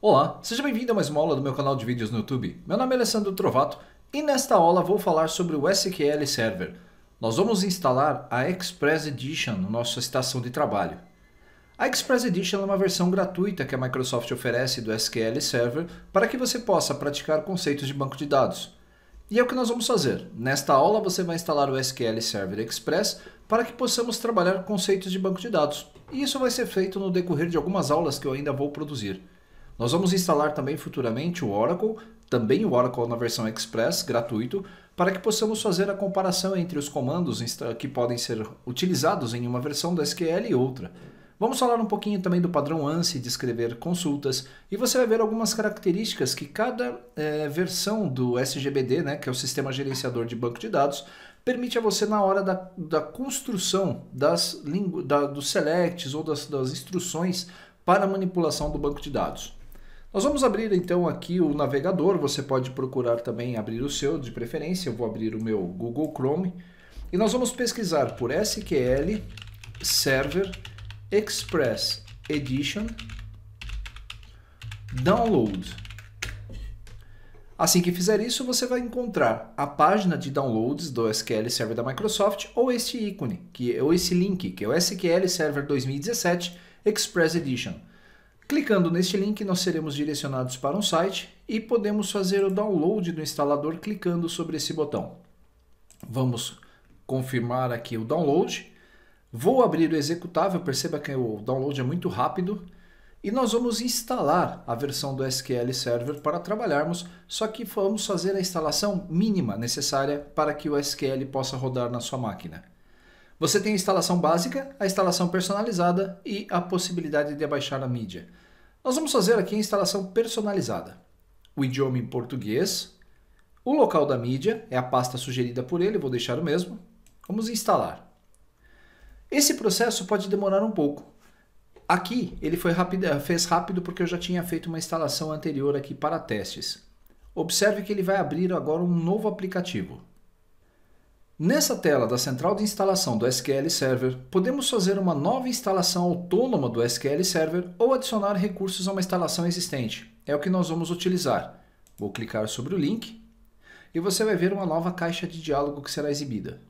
Olá, seja bem-vindo a mais uma aula do meu canal de vídeos no YouTube. Meu nome é Alessandro Trovato e nesta aula vou falar sobre o SQL Server. Nós vamos instalar a Express Edition na nossa estação de trabalho. A Express Edition é uma versão gratuita que a Microsoft oferece do SQL Server para que você possa praticar conceitos de banco de dados. E é o que nós vamos fazer. Nesta aula você vai instalar o SQL Server Express para que possamos trabalhar conceitos de banco de dados. E isso vai ser feito no decorrer de algumas aulas que eu ainda vou produzir. Nós vamos instalar também futuramente o Oracle, também o Oracle na versão Express, gratuito, para que possamos fazer a comparação entre os comandos que podem ser utilizados em uma versão do SQL e outra. Vamos falar um pouquinho também do padrão ANSI de escrever consultas e você vai ver algumas características que cada é, versão do SGBD, né, que é o Sistema Gerenciador de Banco de Dados, permite a você na hora da, da construção das da, dos selects ou das, das instruções para manipulação do banco de dados. Nós vamos abrir então aqui o navegador, você pode procurar também abrir o seu de preferência, eu vou abrir o meu Google Chrome e nós vamos pesquisar por SQL Server Express Edition Download. Assim que fizer isso, você vai encontrar a página de downloads do SQL Server da Microsoft ou este ícone, que, ou esse link, que é o SQL Server 2017 Express Edition. Clicando neste link, nós seremos direcionados para um site e podemos fazer o download do instalador clicando sobre esse botão. Vamos confirmar aqui o download Vou abrir o executável, perceba que o download é muito rápido. E nós vamos instalar a versão do SQL Server para trabalharmos, só que vamos fazer a instalação mínima necessária para que o SQL possa rodar na sua máquina. Você tem a instalação básica, a instalação personalizada e a possibilidade de abaixar a mídia. Nós vamos fazer aqui a instalação personalizada. O idioma em português, o local da mídia, é a pasta sugerida por ele, vou deixar o mesmo. Vamos instalar. Esse processo pode demorar um pouco. Aqui ele foi rápido, fez rápido porque eu já tinha feito uma instalação anterior aqui para testes. Observe que ele vai abrir agora um novo aplicativo. Nessa tela da central de instalação do SQL Server, podemos fazer uma nova instalação autônoma do SQL Server ou adicionar recursos a uma instalação existente. É o que nós vamos utilizar. Vou clicar sobre o link e você vai ver uma nova caixa de diálogo que será exibida.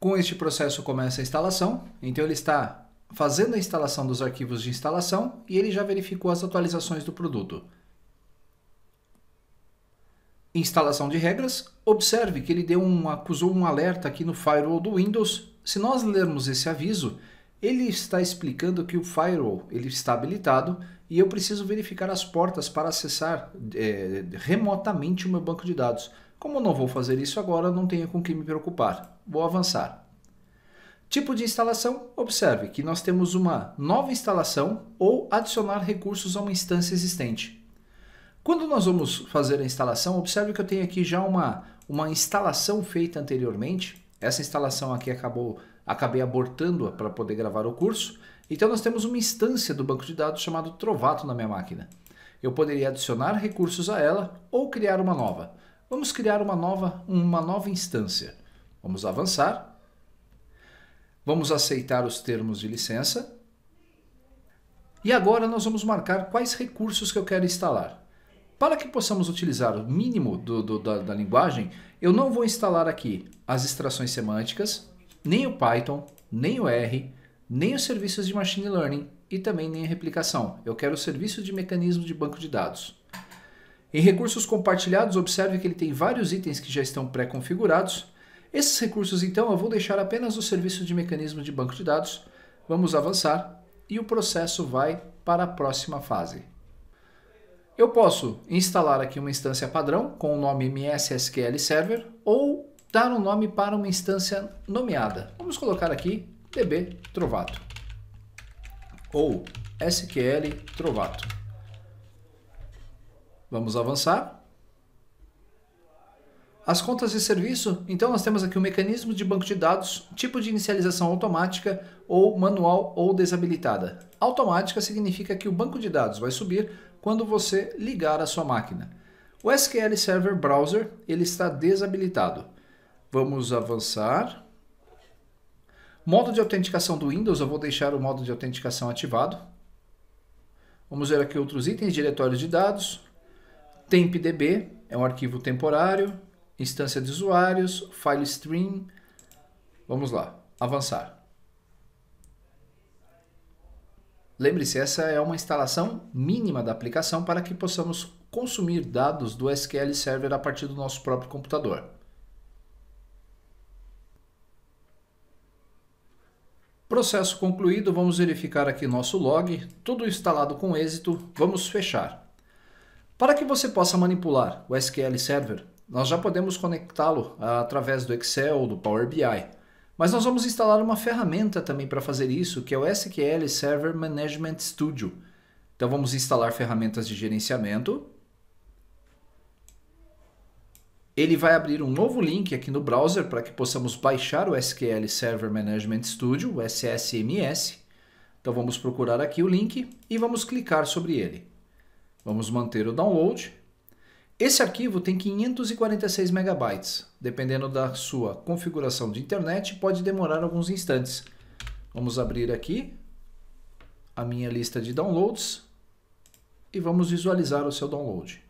Com este processo começa a instalação, então ele está fazendo a instalação dos arquivos de instalação e ele já verificou as atualizações do produto. Instalação de regras, observe que ele deu um, acusou um alerta aqui no firewall do Windows. Se nós lermos esse aviso, ele está explicando que o firewall ele está habilitado e eu preciso verificar as portas para acessar é, remotamente o meu banco de dados. Como não vou fazer isso agora, não tenho com que me preocupar. Vou avançar. Tipo de instalação: observe que nós temos uma nova instalação ou adicionar recursos a uma instância existente. Quando nós vamos fazer a instalação, observe que eu tenho aqui já uma, uma instalação feita anteriormente. Essa instalação aqui acabou, acabei abortando-a para poder gravar o curso. Então nós temos uma instância do banco de dados chamado Trovato na minha máquina. Eu poderia adicionar recursos a ela ou criar uma nova. Vamos criar uma nova, uma nova instância. Vamos avançar. Vamos aceitar os termos de licença. E agora nós vamos marcar quais recursos que eu quero instalar. Para que possamos utilizar o mínimo do, do, da, da linguagem, eu não vou instalar aqui as extrações semânticas, nem o Python, nem o R, nem os serviços de machine learning e também nem a replicação. Eu quero o serviço de mecanismo de banco de dados. Em recursos compartilhados, observe que ele tem vários itens que já estão pré-configurados. Esses recursos, então, eu vou deixar apenas o serviço de mecanismo de banco de dados. Vamos avançar e o processo vai para a próxima fase. Eu posso instalar aqui uma instância padrão com o nome MSSQL Server ou dar um nome para uma instância nomeada. Vamos colocar aqui DB Trovato ou SQL Trovato. Vamos avançar. As contas de serviço, então nós temos aqui o um mecanismo de banco de dados, tipo de inicialização automática ou manual ou desabilitada. Automática significa que o banco de dados vai subir quando você ligar a sua máquina. O SQL Server Browser ele está desabilitado. Vamos avançar. Modo de autenticação do Windows, eu vou deixar o modo de autenticação ativado. Vamos ver aqui outros itens, diretórios de dados, TempDB é um arquivo temporário, instância de usuários, file stream. Vamos lá, avançar. Lembre-se, essa é uma instalação mínima da aplicação para que possamos consumir dados do SQL Server a partir do nosso próprio computador. Processo concluído, vamos verificar aqui nosso log, tudo instalado com êxito, vamos fechar. Para que você possa manipular o SQL Server, nós já podemos conectá-lo através do Excel ou do Power BI. Mas nós vamos instalar uma ferramenta também para fazer isso, que é o SQL Server Management Studio. Então vamos instalar ferramentas de gerenciamento. Ele vai abrir um novo link aqui no browser para que possamos baixar o SQL Server Management Studio, o SSMS. Então vamos procurar aqui o link e vamos clicar sobre ele. Vamos manter o download. Esse arquivo tem 546 megabytes. Dependendo da sua configuração de internet, pode demorar alguns instantes. Vamos abrir aqui a minha lista de downloads e vamos visualizar o seu download.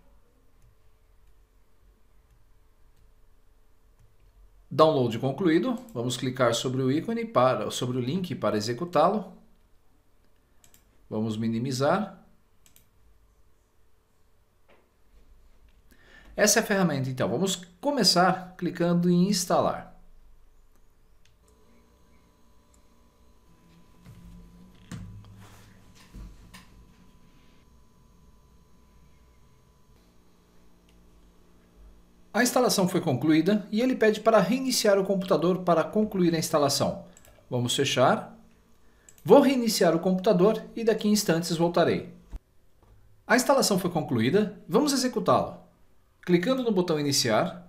Download concluído. Vamos clicar sobre o ícone para sobre o link para executá-lo. Vamos minimizar Essa é a ferramenta, então. Vamos começar clicando em instalar. A instalação foi concluída e ele pede para reiniciar o computador para concluir a instalação. Vamos fechar. Vou reiniciar o computador e daqui a instantes voltarei. A instalação foi concluída, vamos executá-la. Clicando no botão Iniciar,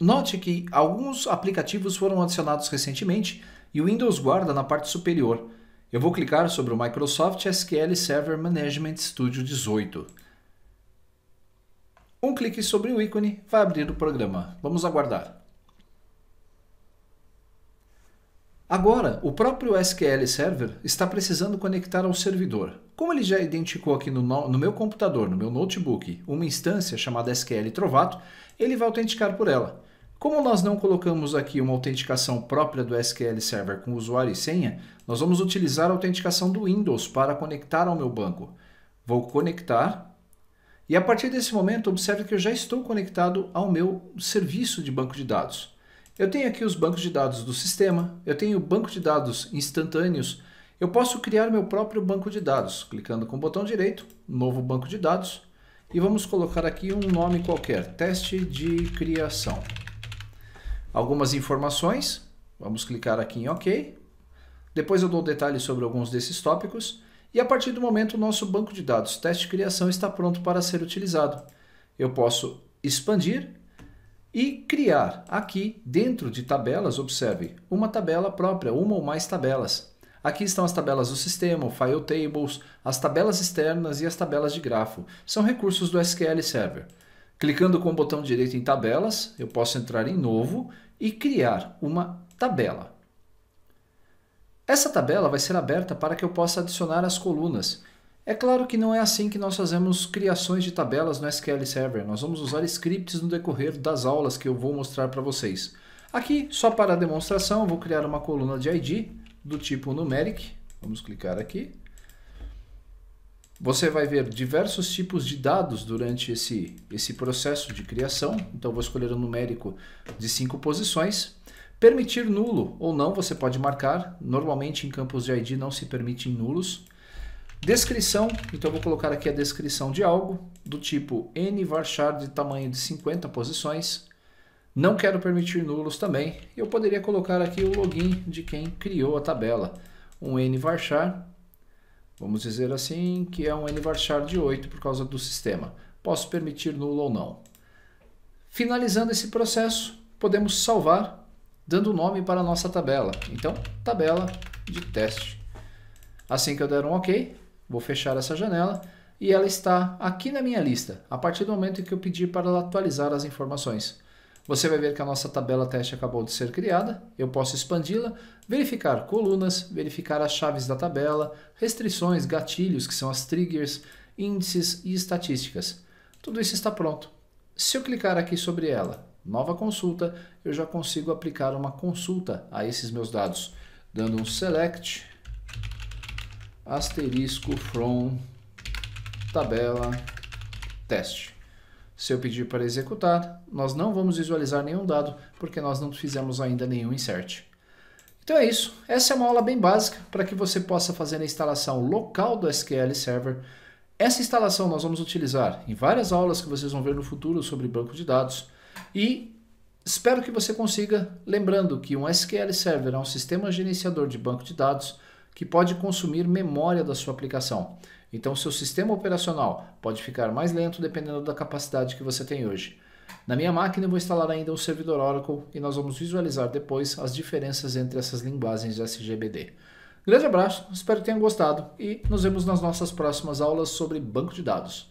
note que alguns aplicativos foram adicionados recentemente e o Windows guarda na parte superior. Eu vou clicar sobre o Microsoft SQL Server Management Studio 18. Um clique sobre o ícone vai abrir o programa. Vamos aguardar. Agora, o próprio SQL Server está precisando conectar ao servidor. Como ele já identificou aqui no, no, meu computador, no meu notebook, uma instância chamada SQL Trovato, ele vai autenticar por ela. Como nós não colocamos aqui uma autenticação própria do SQL Server com usuário e senha, nós vamos utilizar a autenticação do Windows para conectar ao meu banco. Vou conectar e a partir desse momento observe que eu já estou conectado ao meu serviço de banco de dados. Eu tenho aqui os bancos de dados do sistema, eu tenho banco de dados instantâneos, eu posso criar meu próprio banco de dados, clicando com o botão direito, novo banco de dados, e vamos colocar aqui um nome qualquer, teste de criação. Algumas informações, vamos clicar aqui em OK. Depois eu dou detalhes sobre alguns desses tópicos, e a partir do momento o nosso banco de dados teste de criação está pronto para ser utilizado. Eu posso expandir e criar aqui dentro de tabelas, observe, uma tabela própria, uma ou mais tabelas. Aqui estão as tabelas do sistema, o File Tables, as tabelas externas e as tabelas de grafo. São recursos do SQL Server. Clicando com o botão direito em tabelas, eu posso entrar em novo e criar uma tabela. Essa tabela vai ser aberta para que eu possa adicionar as colunas. É claro que não é assim que nós fazemos criações de tabelas no SQL Server. Nós vamos usar scripts no decorrer das aulas que eu vou mostrar para vocês. Aqui, só para demonstração, vou criar uma coluna de ID do tipo numeric. Vamos clicar aqui. Você vai ver diversos tipos de dados durante esse, esse processo de criação. Então, vou escolher um numérico de cinco posições. Permitir nulo ou não, você pode marcar. Normalmente, em campos de ID não se permitem nulos. Descrição, então vou colocar aqui a descrição de algo do tipo n varchar de tamanho de 50 posições. Não quero permitir nulos também. Eu poderia colocar aqui o login de quem criou a tabela. Um n varchar, vamos dizer assim, que é um n varchar de 8 por causa do sistema. Posso permitir nulo ou não. Finalizando esse processo, podemos salvar dando nome para a nossa tabela. Então, tabela de teste. Assim que eu der um OK, Vou fechar essa janela e ela está aqui na minha lista, a partir do momento em que eu pedir para ela atualizar as informações. Você vai ver que a nossa tabela teste acabou de ser criada, eu posso expandi-la, verificar colunas, verificar as chaves da tabela, restrições, gatilhos, que são as triggers, índices e estatísticas. Tudo isso está pronto. Se eu clicar aqui sobre ela, nova consulta, eu já consigo aplicar uma consulta a esses meus dados, dando um select asterisco from tabela teste. Se eu pedir para executar, nós não vamos visualizar nenhum dado, porque nós não fizemos ainda nenhum insert. Então é isso. Essa é uma aula bem básica para que você possa fazer a instalação local do SQL Server. Essa instalação nós vamos utilizar em várias aulas que vocês vão ver no futuro sobre banco de dados. E espero que você consiga, lembrando que um SQL Server é um sistema gerenciador de banco de dados que pode consumir memória da sua aplicação. Então, seu sistema operacional pode ficar mais lento dependendo da capacidade que você tem hoje. Na minha máquina, eu vou instalar ainda um servidor Oracle e nós vamos visualizar depois as diferenças entre essas linguagens SGBD. Grande abraço, espero que tenham gostado e nos vemos nas nossas próximas aulas sobre banco de dados.